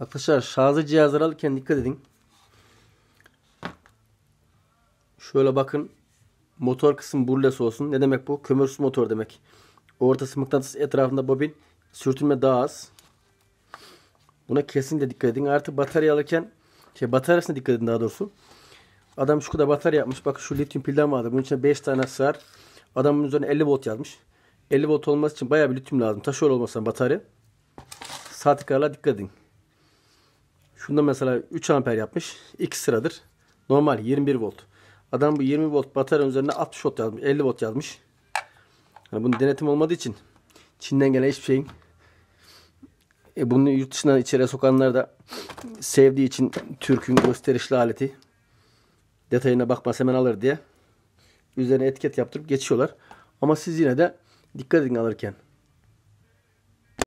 Arkadaşlar şarjı cihazları alırken dikkat edin. Şöyle bakın. Motor kısım burles olsun. Ne demek bu? Kömürsüz motor demek. Ortası mıknatıs etrafında bobin. Sürtünme daha az. Buna kesin de dikkat edin. Artı batarya alırken şey bataryasına dikkat edin daha doğrusu. Adam şu kadar batarya yapmış. Bak şu lityum pilden vardı. Bunun içine 5 tane sığar. Adamın üzerine 50 volt yazmış. 50 volt olması için bayağı bir lityum lazım. Taşıyor olmasa batarya. Saat dikkat edin. Şunda mesela 3 amper yapmış. 2 sıradır. Normal 21 volt. Adam bu 20 volt batarya üzerine 60 volt yazmış. 50 volt yazmış. Yani bunun denetim olmadığı için Çin'den gelen hiçbir şeyin e bunu yurt dışından içeri sokanlar da sevdiği için Türk'ün gösterişli aleti detayına bakmaz hemen alır diye üzerine etiket yaptırıp geçiyorlar. Ama siz yine de dikkat edin alırken.